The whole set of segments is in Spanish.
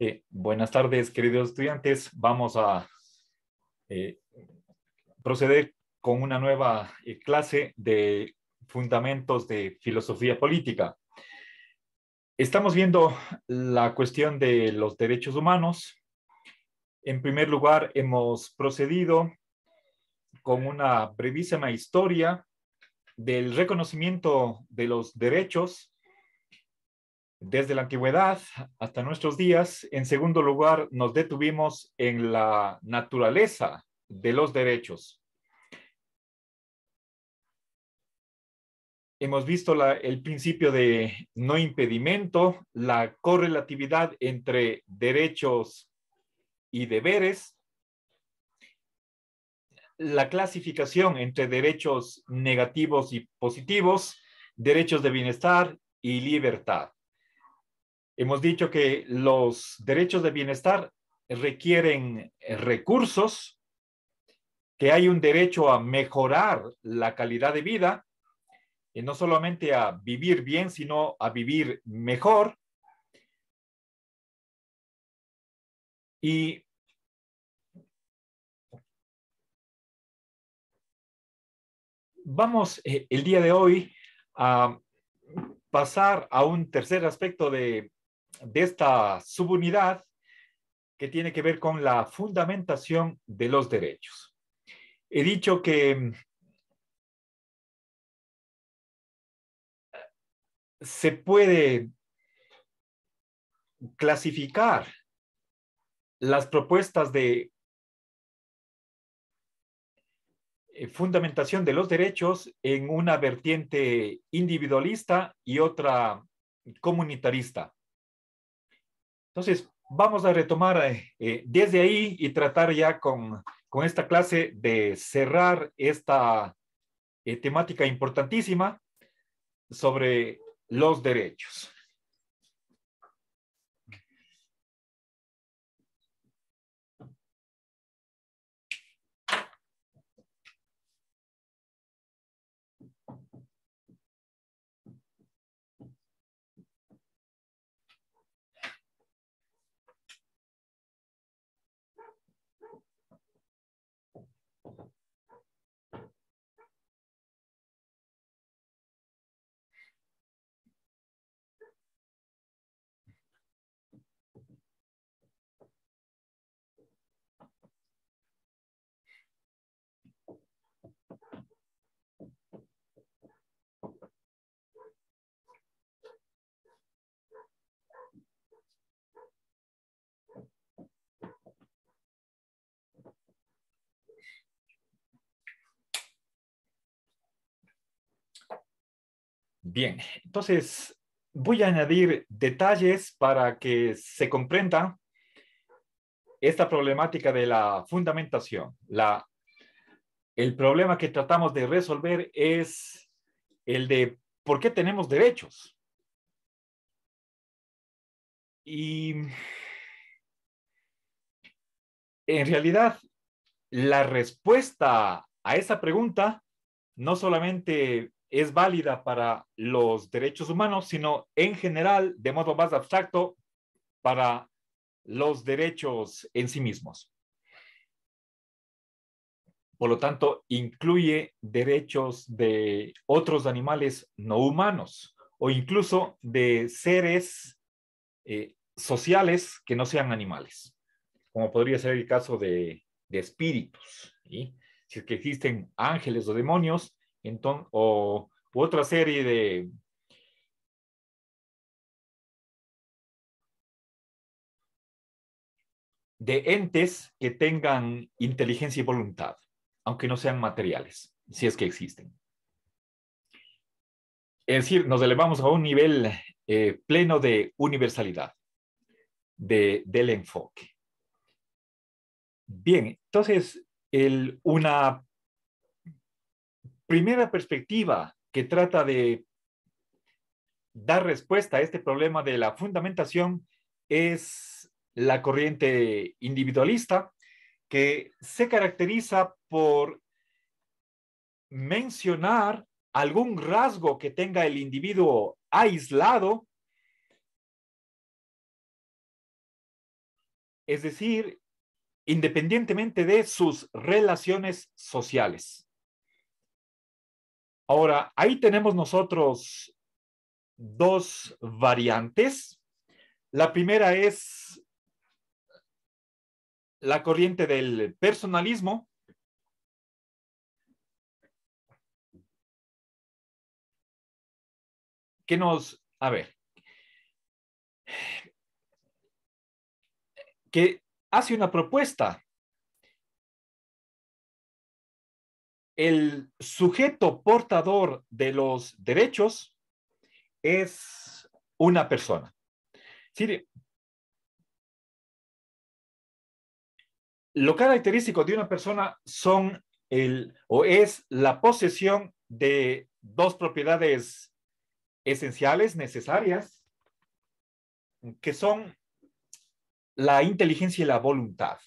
Eh, buenas tardes, queridos estudiantes. Vamos a eh, proceder con una nueva eh, clase de fundamentos de filosofía política. Estamos viendo la cuestión de los derechos humanos. En primer lugar, hemos procedido con una brevísima historia del reconocimiento de los derechos desde la antigüedad hasta nuestros días, en segundo lugar, nos detuvimos en la naturaleza de los derechos. Hemos visto el principio de no impedimento, la correlatividad entre derechos y deberes, la clasificación entre derechos negativos y positivos, derechos de bienestar y libertad. Hemos dicho que los derechos de bienestar requieren eh, recursos, que hay un derecho a mejorar la calidad de vida, y no solamente a vivir bien, sino a vivir mejor. Y vamos eh, el día de hoy a pasar a un tercer aspecto de de esta subunidad que tiene que ver con la fundamentación de los derechos. He dicho que eh, se puede clasificar las propuestas de eh, fundamentación de los derechos en una vertiente individualista y otra comunitarista. Entonces, vamos a retomar eh, eh, desde ahí y tratar ya con, esta clase de cerrar esta eh, temática importantísima sobre los derechos. Bien, entonces voy a añadir detalles para que se comprenda esta problemática de la fundamentación. La, el problema que tratamos de resolver es el de por qué tenemos derechos. Y en realidad, la respuesta a esa pregunta no solamente es válida para los derechos humanos, sino en general, de modo más abstracto, para los derechos en sí mismos. Por lo tanto, incluye derechos de otros animales no humanos o incluso de seres eh, sociales que no sean animales, como podría ser el caso de, espíritus. Si es que existen ángeles o demonios, o otra serie de, de entes que tengan inteligencia y voluntad, aunque no sean materiales, si es que existen. Es decir, nos elevamos a un nivel eh, pleno de universalidad de, del enfoque. Bien, entonces, el, una primera perspectiva que trata de dar respuesta a este problema de la fundamentación es la corriente individualista, que se caracteriza por mencionar algún rasgo que tenga el individuo aislado, es decir, independientemente de sus relaciones sociales. Ahora, ahí tenemos nosotros dos variantes. La primera es la corriente del personalismo. que nos, a ver, que hace una propuesta el sujeto portador de los derechos es una persona. lo característico de una persona son el o es la posesión de dos propiedades esenciales, necesarias, que son la inteligencia y la voluntad.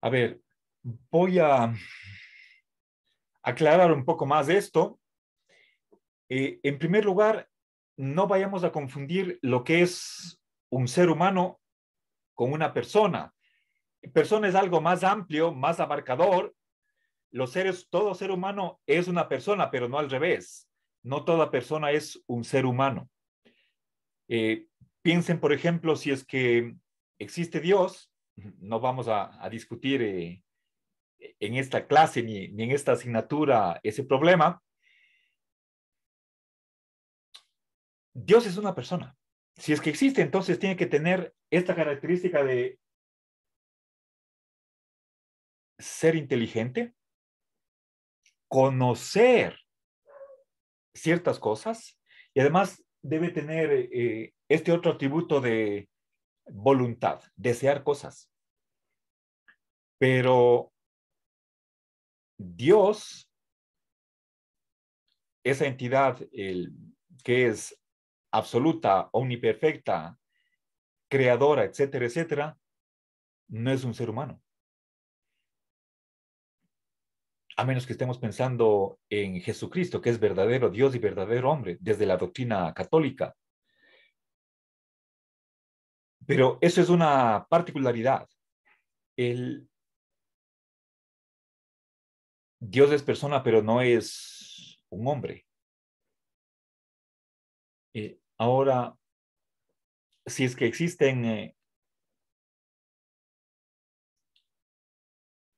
A ver, voy a aclarar un poco más esto. Eh, en primer lugar, no vayamos a confundir lo que es un ser humano con una persona. Persona es algo más amplio, más abarcador. Los seres, todo ser humano es una persona, pero no al revés. No toda persona es un ser humano. Eh, piensen, por ejemplo, si es que existe Dios, no vamos a, discutir eh, en esta clase ni, en esta asignatura ese problema. Dios es una persona. Si es que existe, entonces tiene que tener esta característica de ser inteligente, conocer ciertas cosas y además debe tener eh, este otro atributo de voluntad, desear cosas. Pero Dios, esa entidad que es absoluta, omniperfecta, creadora, etcétera, etcétera, no es un ser humano. A menos que estemos pensando en Jesucristo, que es verdadero Dios y verdadero hombre, desde la doctrina católica, pero eso es una particularidad. El Dios es persona, pero no es un hombre. Eh, ahora, si es que existen eh,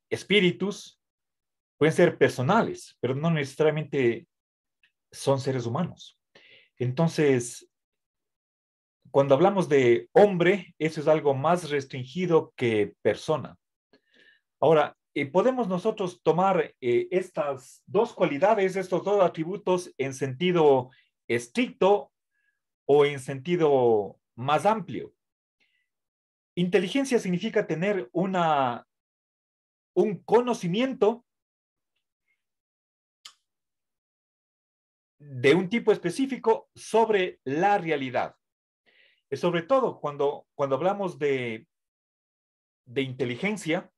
espíritus, pueden ser personales, pero no necesariamente son seres humanos. Entonces, cuando hablamos de hombre, eso es algo más restringido que persona. Ahora, eh, podemos nosotros tomar eh, estas dos cualidades, estos dos atributos en sentido estricto o en sentido más amplio. Inteligencia significa tener una, un conocimiento de un tipo específico sobre la realidad. Eh, sobre todo cuando, cuando hablamos de, de inteligencia,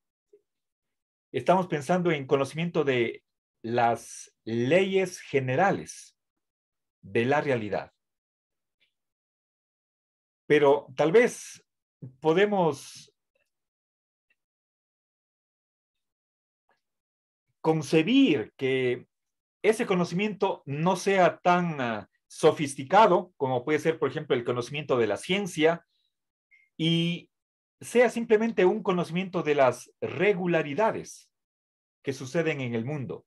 estamos pensando en conocimiento de las leyes generales de la realidad. Pero tal vez podemos concebir que ese conocimiento no sea tan ah, sofisticado, como puede ser, por ejemplo, el conocimiento de la ciencia, y sea simplemente un conocimiento de las regularidades que suceden en el mundo.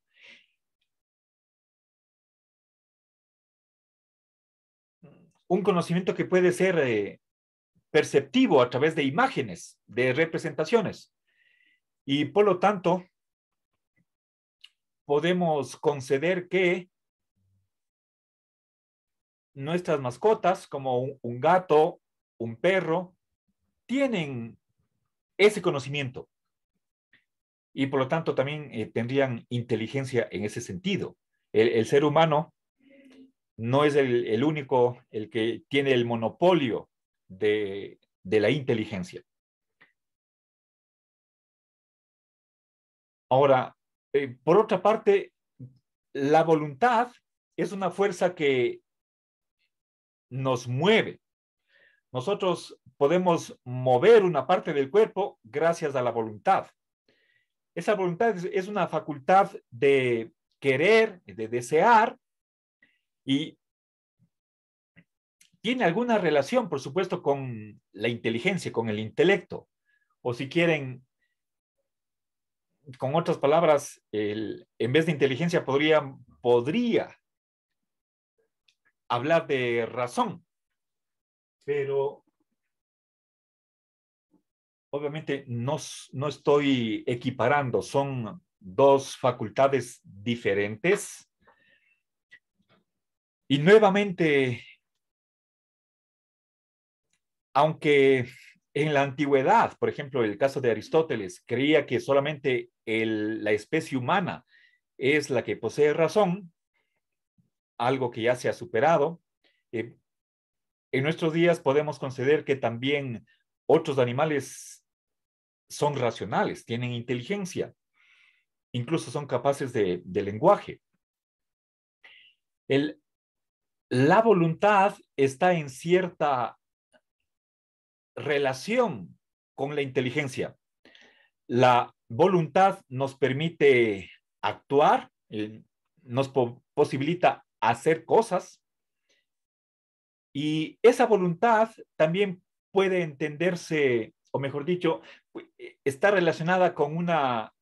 Un conocimiento que puede ser eh, perceptivo a través de imágenes, de representaciones. Y por lo tanto, podemos conceder que nuestras mascotas, como un, gato, un perro, tienen ese conocimiento y por lo tanto también eh, tendrían inteligencia en ese sentido. El, ser humano no es el, único, el que tiene el monopolio de, la inteligencia. Ahora, eh, por otra parte, la voluntad es una fuerza que nos mueve. Nosotros podemos mover una parte del cuerpo gracias a la voluntad. Esa voluntad es una facultad de querer, de desear, y tiene alguna relación, por supuesto, con la inteligencia, con el intelecto, o si quieren, con otras palabras, en vez de inteligencia podría, podría hablar de razón, pero obviamente no, estoy equiparando, son dos facultades diferentes. Y nuevamente, aunque en la antigüedad, por ejemplo, el caso de Aristóteles, creía que solamente la especie humana es la que posee razón, algo que ya se ha superado. Eh, en nuestros días podemos conceder que también otros animales son racionales, tienen inteligencia, incluso son capaces de, lenguaje. la voluntad está en cierta relación con la inteligencia. La voluntad nos permite actuar, eh, nos posibilita hacer cosas. Y esa voluntad también puede entenderse, o mejor dicho, está relacionada con una,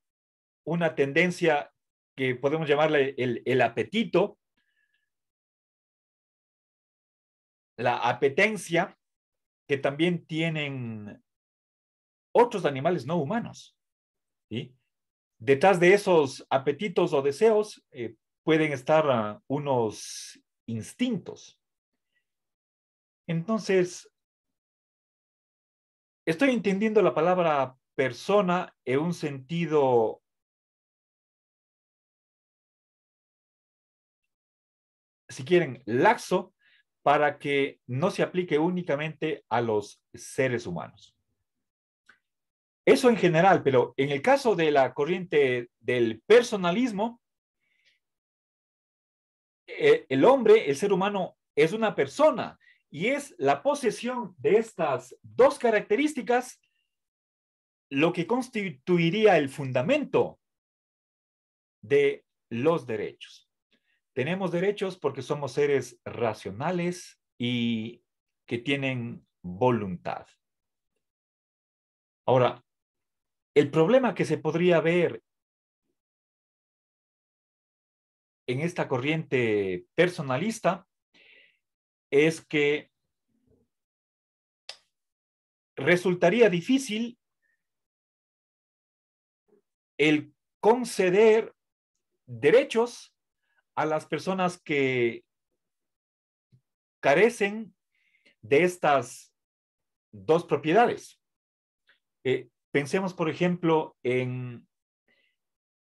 una tendencia que podemos llamarle el, apetito, la apetencia que también tienen otros animales no humanos. y Detrás de esos apetitos o deseos eh, pueden estar unos instintos. Entonces, estoy entendiendo la palabra persona en un sentido si quieren, laxo para que no se aplique únicamente a los seres humanos. Eso en general, pero en el caso de la corriente del personalismo, eh, el hombre, el ser humano, es una persona y es la posesión de estas dos características lo que constituiría el fundamento de los derechos. Tenemos derechos porque somos seres racionales y que tienen voluntad. Ahora, el problema que se podría ver en esta corriente personalista es que resultaría difícil el conceder derechos a las personas que carecen de estas dos propiedades. Eh, pensemos, por ejemplo, en,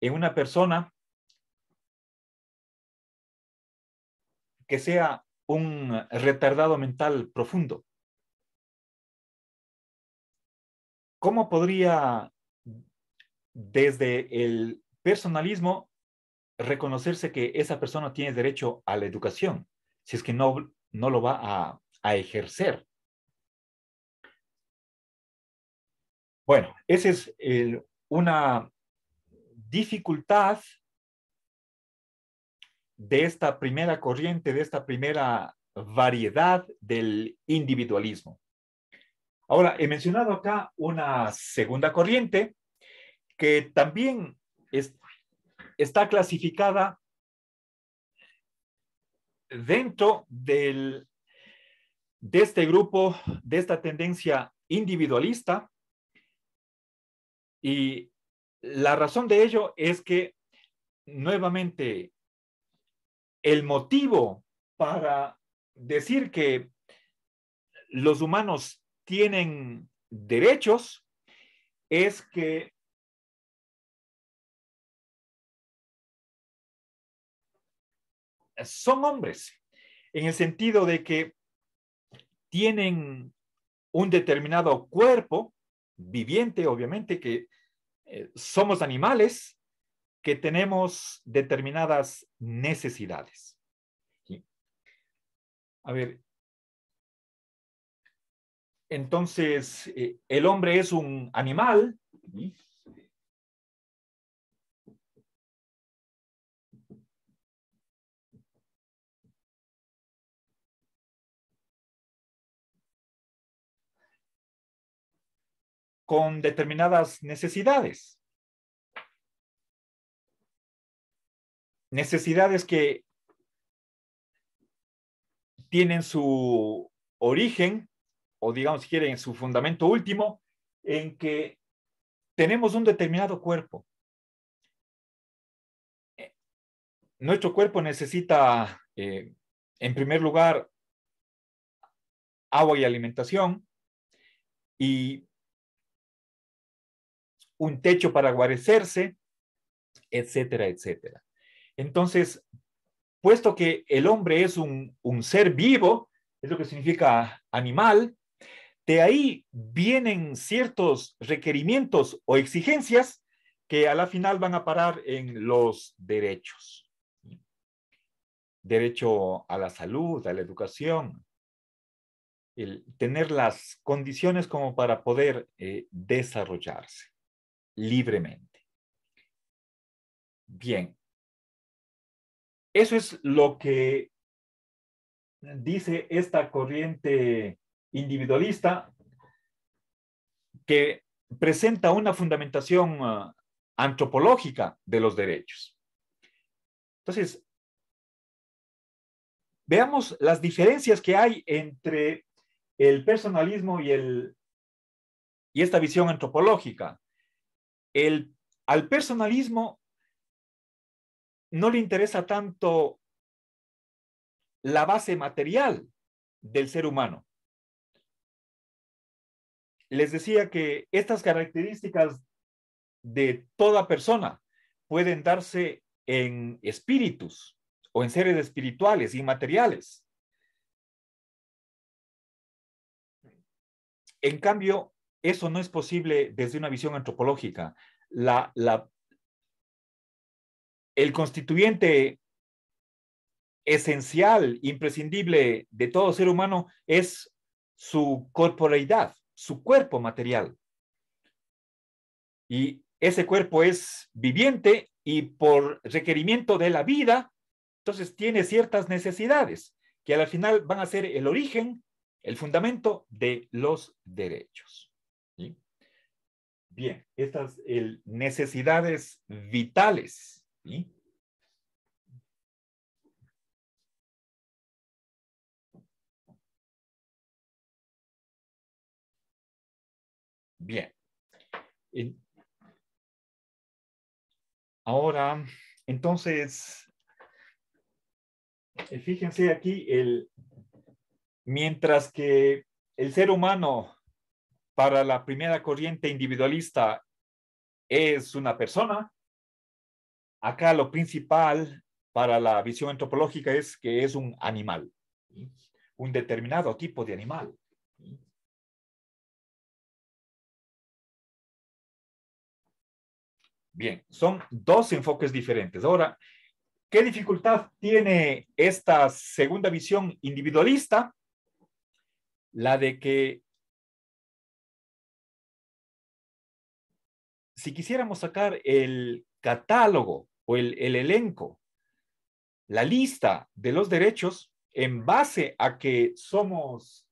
en una persona que sea un retardado mental profundo. ¿Cómo podría desde el personalismo reconocerse que esa persona tiene derecho a la educación, si es que no, no lo va a, ejercer? Bueno, esa es una dificultad de esta primera corriente, de esta primera variedad del individualismo. Ahora, he mencionado acá una segunda corriente que también está clasificada dentro del, de este grupo, de esta tendencia individualista. Y la razón de ello es que nuevamente el motivo para decir que los humanos tienen derechos es que son hombres, en el sentido de que tienen un determinado cuerpo viviente, obviamente, que eh, somos animales, que tenemos determinadas necesidades. A ver, entonces, eh, el hombre es un animal. con determinadas necesidades. necesidades que tienen su origen, o digamos, si quieren, su fundamento último, en que tenemos un determinado cuerpo. Eh, nuestro cuerpo necesita, eh, en primer lugar, agua y alimentación y un techo para guarecerse, etcétera, etcétera. Entonces, puesto que el hombre es un, ser vivo, es lo que significa animal, de ahí vienen ciertos requerimientos o exigencias que a la final van a parar en los derechos. Derecho a la salud, a la educación, el tener las condiciones como para poder eh, desarrollarse libremente. Bien, eso es lo que dice esta corriente individualista que presenta una fundamentación ah, antropológica de los derechos. Entonces, veamos las diferencias que hay entre el personalismo y, el, y esta visión antropológica. El, al personalismo no le interesa tanto la base material del ser humano. Les decía que estas características de toda persona pueden darse en espíritus o en seres espirituales y materiales. En cambio, eso no es posible desde una visión antropológica. La, la, el constituyente esencial, imprescindible de todo ser humano es su corporeidad, su cuerpo material. Y ese cuerpo es viviente y por requerimiento de la vida, entonces tiene ciertas necesidades que al final van a ser el origen, el fundamento de los derechos. Bien, estas necesidades vitales Bien. Ahora, entonces, eh, fíjense aquí, el, mientras que el ser humano para la primera corriente individualista es una persona, Acá lo principal para la visión antropológica es que es un animal, un determinado tipo de animal. Bien, son dos enfoques diferentes. Ahora, ¿qué dificultad tiene esta segunda visión individualista? La de que si quisiéramos sacar el catálogo o el, elenco, la lista de los derechos en base a que somos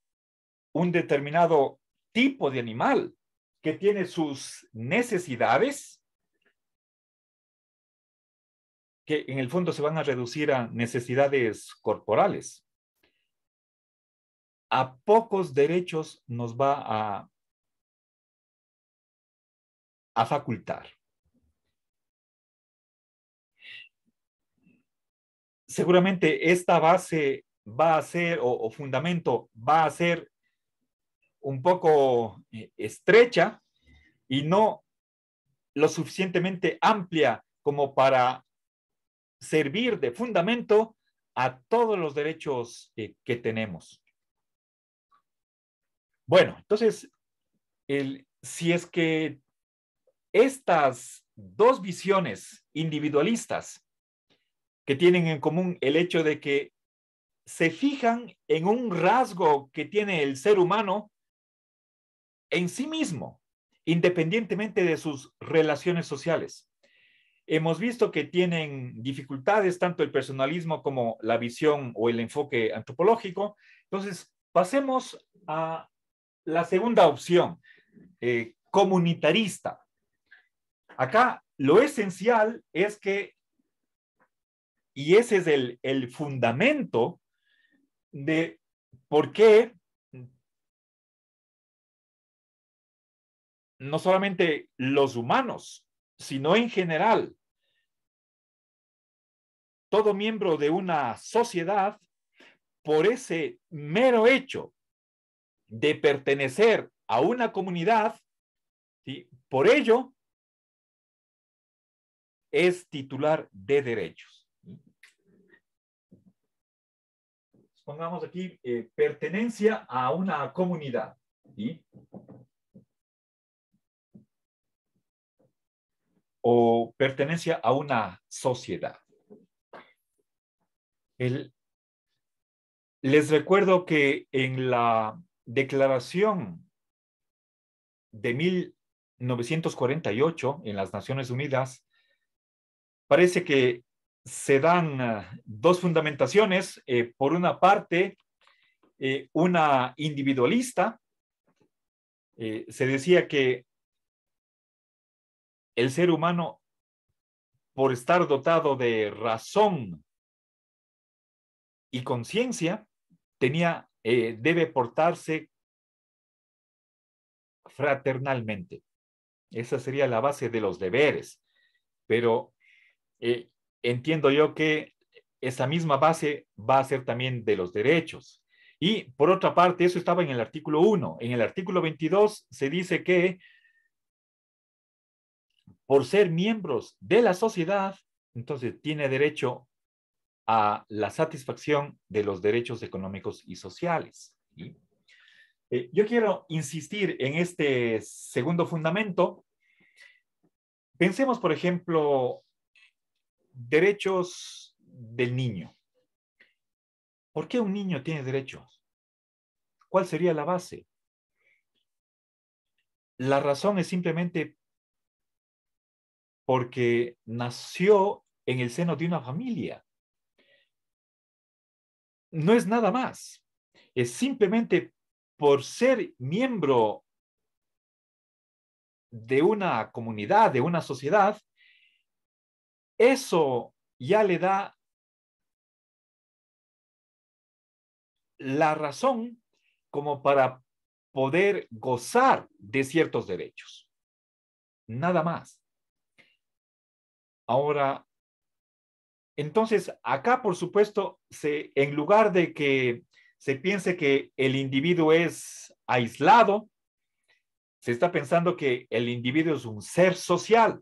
un determinado tipo de animal que tiene sus necesidades, que en el fondo se van a reducir a necesidades corporales. A pocos derechos nos va a, a facultar. seguramente esta base va a ser, o, fundamento va a ser un poco eh, estrecha y no lo suficientemente amplia como para servir de fundamento a todos los derechos que, tenemos. Bueno, entonces, si es que estas dos visiones individualistas que tienen en común el hecho de que se fijan en un rasgo que tiene el ser humano en sí mismo, independientemente de sus relaciones sociales. Hemos visto que tienen dificultades tanto el personalismo como la visión o el enfoque antropológico. Entonces, pasemos a la segunda opción, eh, comunitarista. Acá lo esencial es que y ese es el, fundamento de por qué no solamente los humanos, sino en general, todo miembro de una sociedad, por ese mero hecho de pertenecer a una comunidad, por ello es titular de derechos. pongamos aquí, eh, pertenencia a una comunidad. ¿sí? O pertenencia a una sociedad. les recuerdo que en la declaración de 1948 en las Naciones Unidas, parece que se dan ah, dos fundamentaciones. Eh, por una parte, eh, una individualista. Eh, se decía que el ser humano, por estar dotado de razón y conciencia, tenía, debe portarse fraternalmente. Esa sería la base de los deberes. Pero entiendo yo que esa misma base va a ser también de los derechos. Y por otra parte, eso estaba en el artículo 1. En el artículo 22 se dice que por ser miembros de la sociedad, entonces tiene derecho a la satisfacción de los derechos económicos y sociales. Eh, yo quiero insistir en este segundo fundamento. Pensemos, por ejemplo, derechos del niño. ¿Por qué un niño tiene derechos? ¿Cuál sería la base? La razón es simplemente porque nació en el seno de una familia. No es nada más. Es simplemente por ser miembro de una comunidad, de una sociedad, eso ya le da la razón como para poder gozar de ciertos derechos. Nada más. Ahora, entonces, acá, por supuesto, se, en lugar de que se piense que el individuo es aislado, se está pensando que el individuo es un ser social.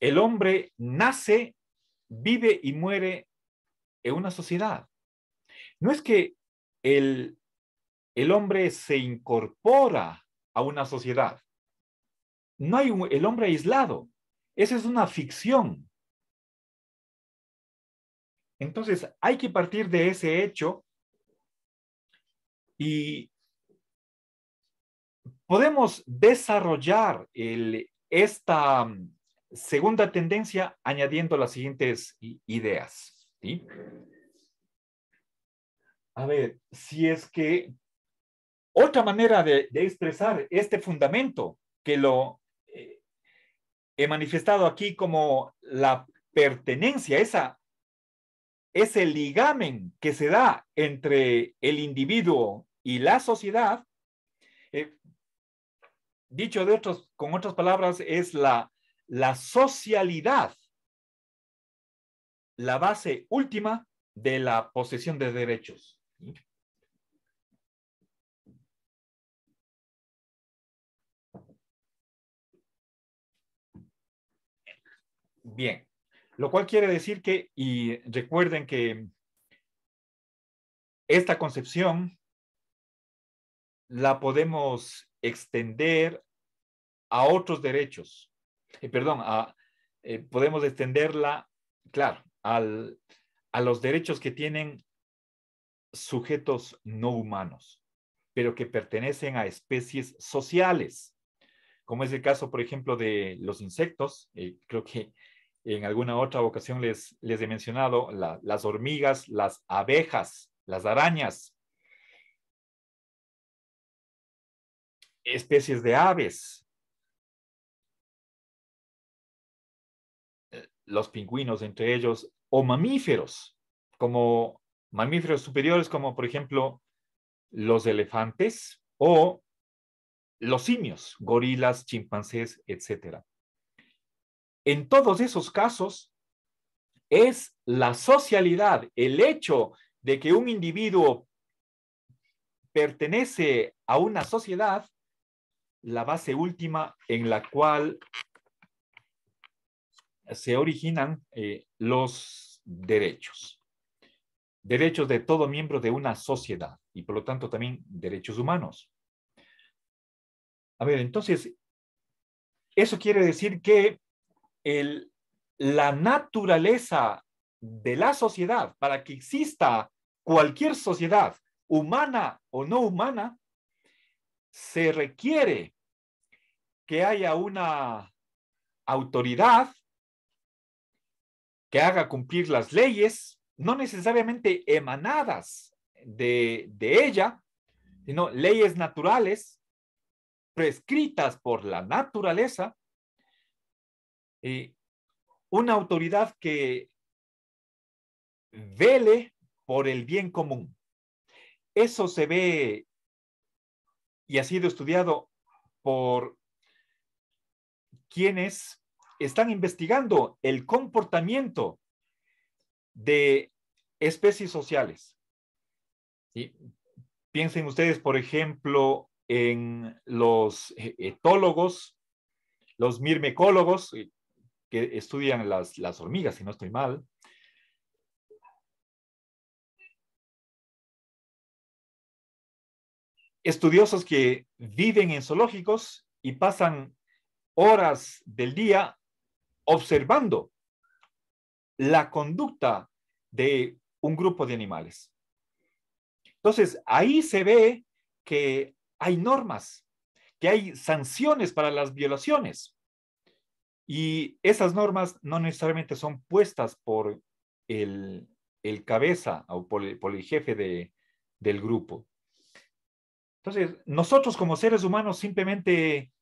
el hombre nace, vive y muere en una sociedad. No es que el, hombre se incorpora a una sociedad. No hay el hombre aislado. Esa es una ficción. Entonces, hay que partir de ese hecho y podemos desarrollar el, esta, segunda tendencia, añadiendo las siguientes ideas. A ver, si es que otra manera de, expresar este fundamento que lo eh, he manifestado aquí como la pertenencia, esa, ese ligamen que se da entre el individuo y la sociedad, eh, dicho de otros, con otras palabras, es la la socialidad, la base última de la posesión de derechos. Bien, lo cual quiere decir que, y recuerden que esta concepción la podemos extender a otros derechos, eh, perdón, eh, podemos extenderla, claro, a los derechos que tienen sujetos no humanos, pero que pertenecen a especies sociales, como es el caso, por ejemplo, de los insectos. Eh, creo que en alguna otra ocasión les, he mencionado las hormigas, las abejas, las arañas, especies de aves, los pingüinos entre ellos, o mamíferos, como mamíferos superiores, como por ejemplo los elefantes o los simios, gorilas, chimpancés, etc. En todos esos casos, es la socialidad, el hecho de que un individuo pertenece a una sociedad, la base última en la cual se originan eh, los derechos. Derechos de todo miembro de una sociedad y por lo tanto también derechos humanos. A ver, entonces, eso quiere decir que el, la naturaleza de la sociedad, para que exista cualquier sociedad, humana o no humana, se requiere que haya una autoridad que haga cumplir las leyes, no necesariamente emanadas de, ella, sino leyes naturales prescritas por la naturaleza, y una autoridad que vele por el bien común. Eso se ve y ha sido estudiado por quienes están investigando el comportamiento de especies sociales. Piensen ustedes, por ejemplo, en los e-, etólogos, los mirmecólogos, eh, que estudian las, las hormigas, si no estoy mal. Estudiosos que viven en zoológicos y pasan horas del día observando la conducta de un grupo de animales. Entonces, ahí se ve que hay normas, que hay sanciones para las violaciones. Y esas normas no necesariamente son puestas por el, el cabeza o por el, jefe de, del grupo. Entonces, nosotros como seres humanos simplemente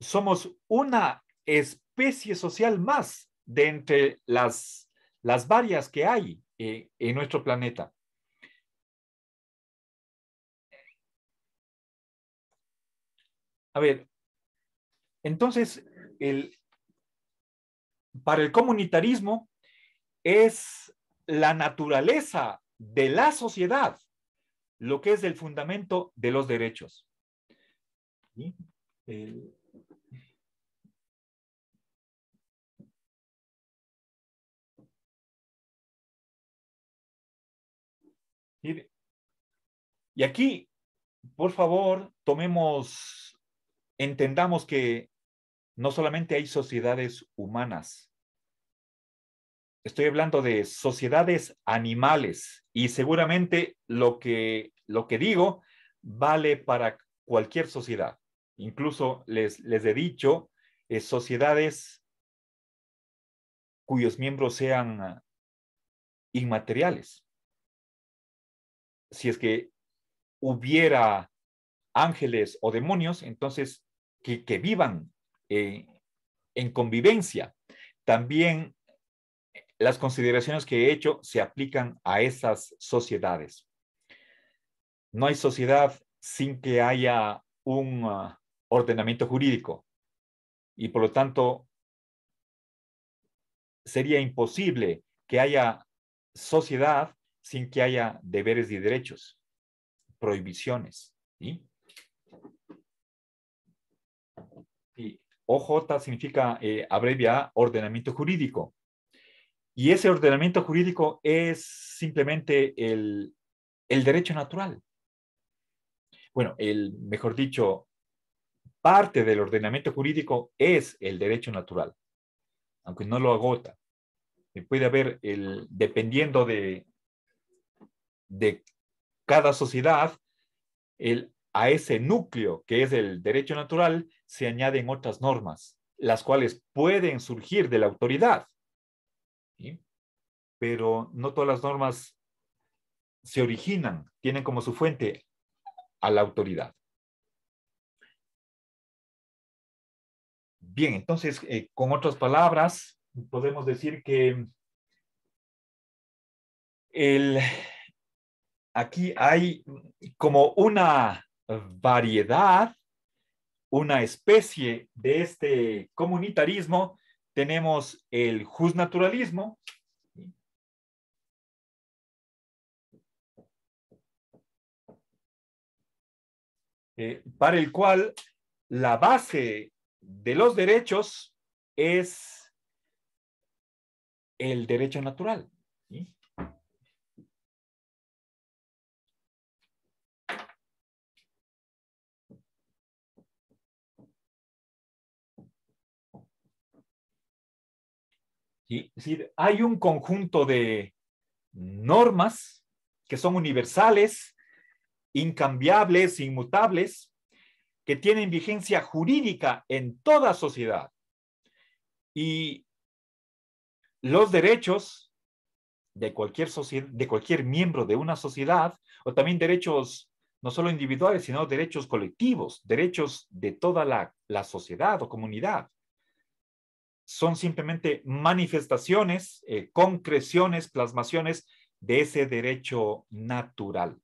somos una especie social más de entre las, las varias que hay eh, en nuestro planeta. A ver, entonces, el, para el comunitarismo es la naturaleza de la sociedad lo que es el fundamento de los derechos. Y aquí, por favor, tomemos, entendamos que no solamente hay sociedades humanas. Estoy hablando de sociedades animales y seguramente lo que, lo que digo vale para cualquier sociedad. Incluso les, les he dicho eh, sociedades cuyos miembros sean ah, inmateriales. Si es que hubiera ángeles o demonios, entonces que, vivan eh, en convivencia. También las consideraciones que he hecho se aplican a esas sociedades. No hay sociedad sin que haya un ah, ordenamiento jurídico y por lo tanto sería imposible que haya sociedad sin que haya deberes y derechos prohibiciones. Y OJ significa, eh, abrevia, ordenamiento jurídico. Y ese ordenamiento jurídico es simplemente el, el derecho natural. Bueno, el, mejor dicho, parte del ordenamiento jurídico es el derecho natural, aunque no lo agota. Puede haber, el, dependiendo de, de cada sociedad, el, a ese núcleo que es el derecho natural se añaden otras normas, las cuales pueden surgir de la autoridad. Pero no todas las normas se originan, tienen como su fuente a la autoridad. Bien, entonces, eh, con otras palabras, podemos decir que el, aquí hay como una variedad, una especie de este comunitarismo. Tenemos el justnaturalismo, eh, para el cual la base de los derechos es el derecho natural. ¿sí? decir, hay un conjunto de normas que son universales, incambiables, inmutables, que tienen vigencia jurídica en toda sociedad. Y los derechos de cualquier, de cualquier miembro de una sociedad, o también derechos no solo individuales, sino derechos colectivos, derechos de toda la sociedad o comunidad son simplemente manifestaciones, eh, concreciones, plasmaciones de ese derecho natural.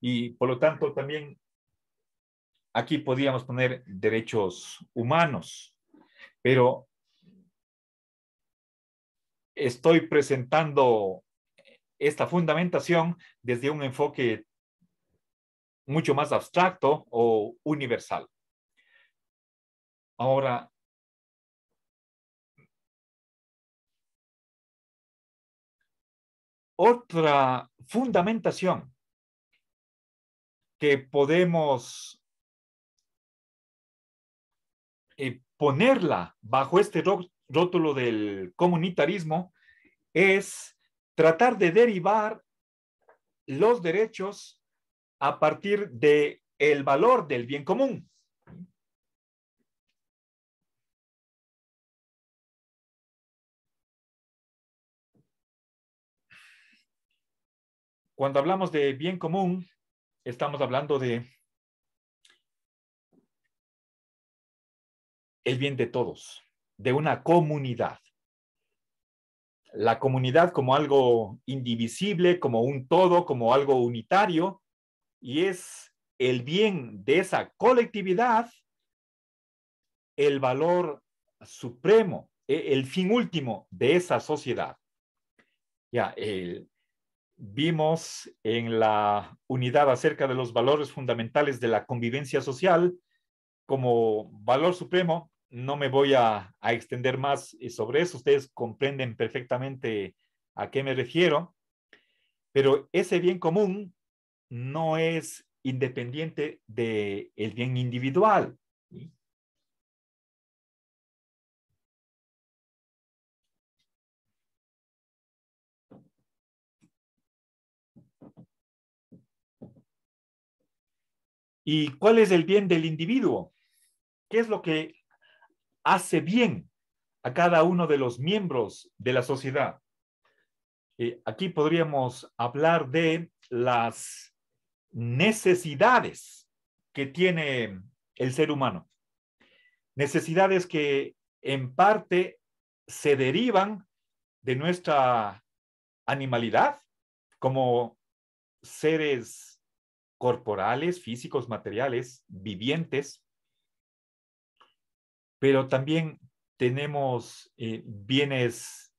Y por lo tanto también aquí podríamos poner derechos humanos, pero estoy presentando esta fundamentación desde un enfoque mucho más abstracto o universal. Ahora, otra fundamentación que podemos eh, ponerla bajo este rótulo del comunitarismo es tratar de derivar los derechos a partir de el valor del bien común. Cuando hablamos de bien común, estamos hablando de el bien de todos, de una comunidad. La comunidad como algo indivisible, como un todo, como algo unitario, y es el bien de esa colectividad el valor supremo, e, el fin último de esa sociedad. Ya, el, vimos en la unidad acerca de los valores fundamentales de la convivencia social como valor supremo. No me voy a, extender más eh, sobre eso, ustedes comprenden perfectamente a qué me refiero, pero ese bien común no es independiente del bien individual. ¿Y cuál es el bien del individuo? ¿Qué es lo que hace bien a cada uno de los miembros de la sociedad? Eh, aquí podríamos hablar de las necesidades que tiene el ser humano. Necesidades que en parte se derivan de nuestra animalidad como seres corporales, físicos, materiales, vivientes, pero también tenemos eh, bienes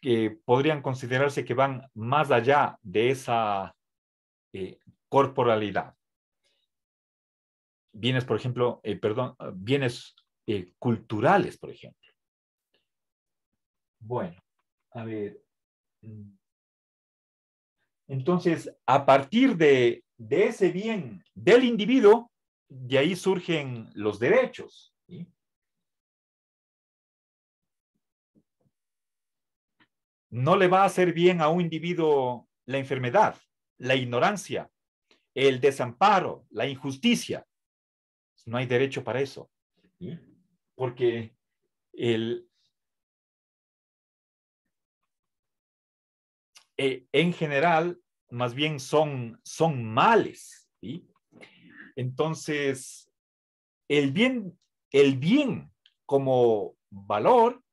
que podrían considerarse que van más allá de esa eh, corporalidad. Bienes, por ejemplo, eh, perdón, bienes culturales, por ejemplo. Bueno, a ver. Mm, entonces, a partir de, ese bien del individuo, de ahí surgen los derechos. No le va a hacer bien a un individuo la enfermedad, la ignorancia, el desamparo, la injusticia. No hay derecho para eso. Porque el, Eh, en general, más bien son, son males. ¿sí? Entonces, el bien, el bien como valor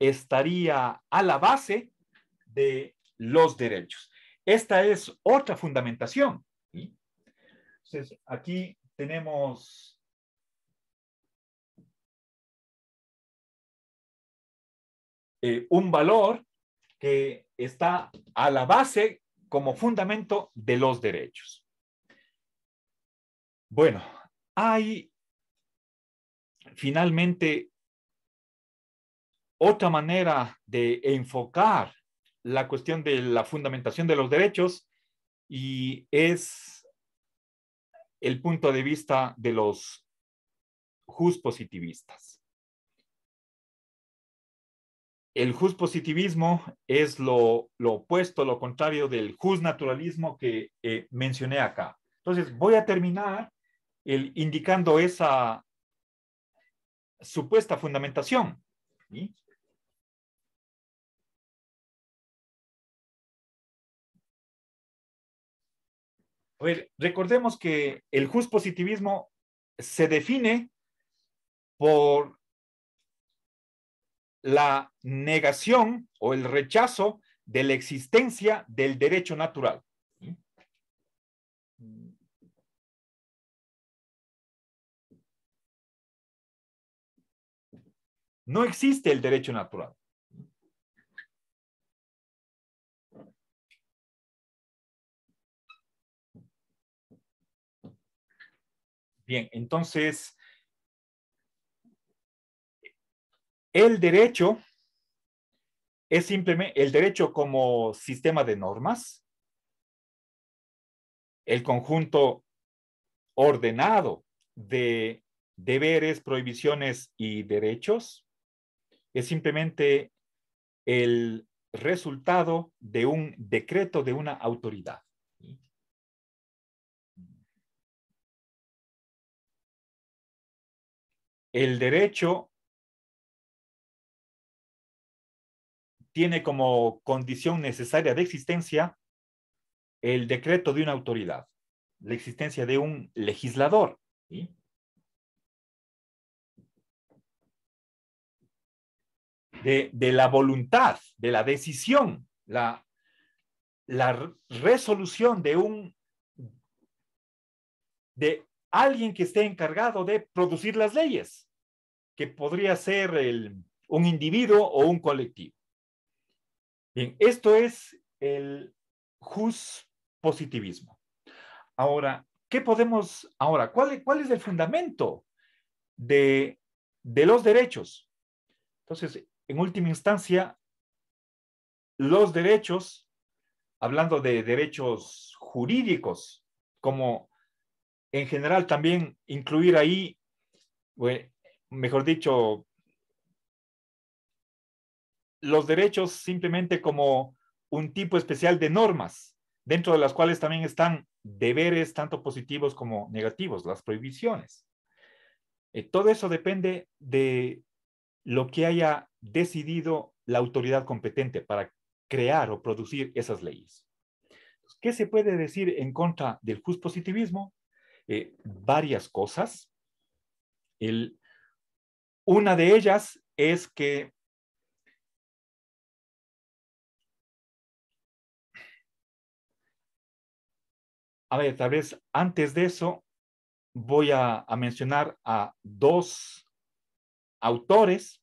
estaría a la base de los derechos. Esta es otra fundamentación. Entonces, aquí tenemos eh, un valor que está a la base como fundamento de los derechos. Bueno, hay finalmente otra manera de enfocar la cuestión de la fundamentación de los derechos y es el punto de vista de los positivistas el positivismo es lo, opuesto, lo contrario del naturalismo que eh, mencioné acá. Entonces, voy a terminar indicando esa supuesta fundamentación. A ver, recordemos que el positivismo se define por la negación o el rechazo de la existencia del derecho natural. No existe el derecho natural. Bien, entonces, El derecho es simplemente el derecho como sistema de normas, el conjunto ordenado de deberes, prohibiciones y derechos, es simplemente el resultado de un decreto de una autoridad. El derecho tiene como condición necesaria de existencia el decreto de una autoridad, la existencia de un legislador. De, la voluntad, de la decisión, la, la resolución de un de alguien que esté encargado de producir las leyes, que podría ser un individuo o un colectivo. Bien, esto es el jus positivismo. Ahora, ¿qué podemos, ahora, cuál, cuál es el fundamento de, de los derechos? Entonces, en última instancia, los derechos, hablando de derechos jurídicos, como en general también incluir ahí, mejor dicho, los derechos simplemente como un tipo especial de normas, dentro de las cuales también están deberes tanto positivos como negativos, las prohibiciones. Eh, todo eso depende de lo que haya decidido la autoridad competente para crear o producir esas leyes. ¿Qué se puede decir en contra del positivismo? Eh, varias cosas. una de ellas es que A ver, tal vez antes de eso voy a, mencionar a dos autores,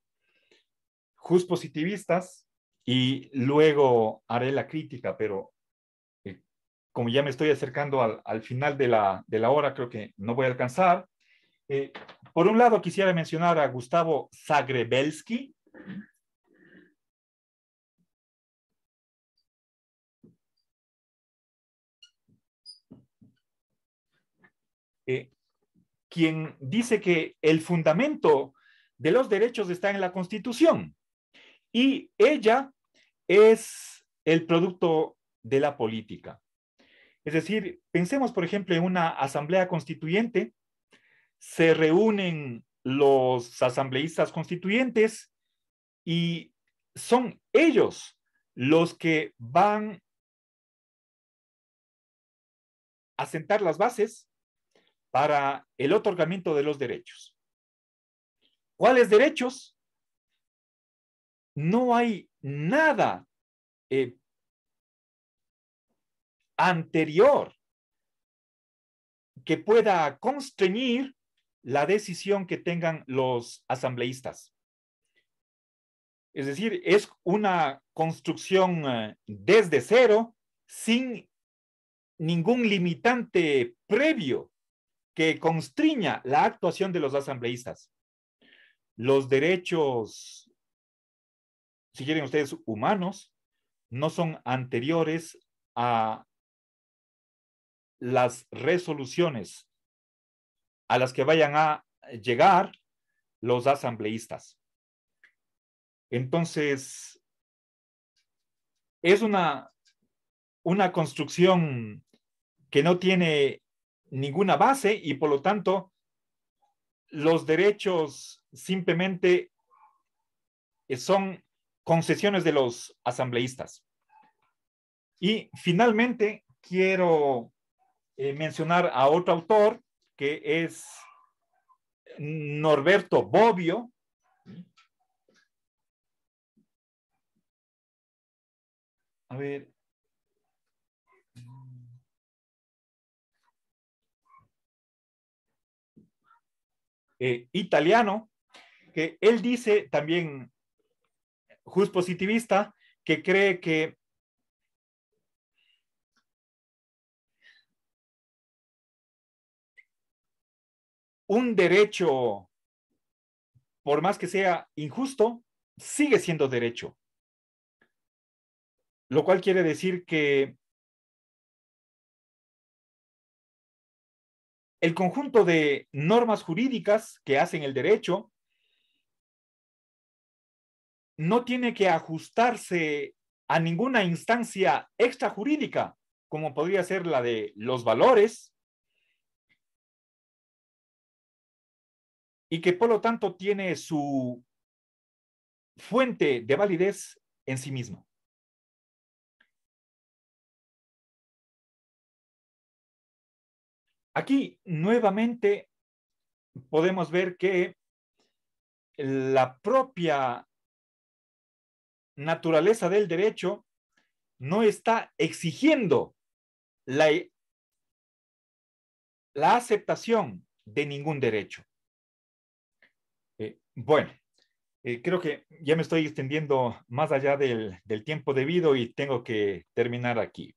just positivistas, y luego haré la crítica, pero eh, como ya me estoy acercando al, final de la, hora, creo que no voy a alcanzar. Eh, por un lado, quisiera mencionar a Gustavo Zagrebelsky, Eh, quien dice que el fundamento de los derechos está en la Constitución y ella es el producto de la política. Es decir, pensemos, por ejemplo, en una asamblea constituyente, se reúnen los asambleístas constituyentes y son ellos los que van a sentar las bases para el otorgamiento de los derechos. ¿Cuáles derechos? No hay nada eh, anterior que pueda constreñir la decisión que tengan los asambleístas. Es decir, es una construcción eh, desde cero, sin ningún limitante previo que constriña la actuación de los asambleístas. Los derechos, si quieren ustedes, humanos, no son anteriores a las resoluciones a las que vayan a llegar los asambleístas. Entonces, es una, una construcción que no tiene ninguna base y por lo tanto los derechos simplemente son concesiones de los asambleístas. Y finalmente quiero eh, mencionar a otro autor que es Norberto Bobbio. A ver, Eh, italiano, que él dice también, just positivista, que cree que un derecho, por más que sea injusto, sigue siendo derecho. Lo cual quiere decir que el conjunto de normas jurídicas que hacen el derecho no tiene que ajustarse a ninguna instancia extrajurídica, como podría ser la de los valores, y que por lo tanto tiene su fuente de validez en sí mismo. Aquí nuevamente podemos ver que la propia naturaleza del derecho no está exigiendo la, e-, aceptación de ningún derecho. Eh, bueno, eh, creo que ya me estoy extendiendo más allá del tiempo debido y tengo que terminar aquí.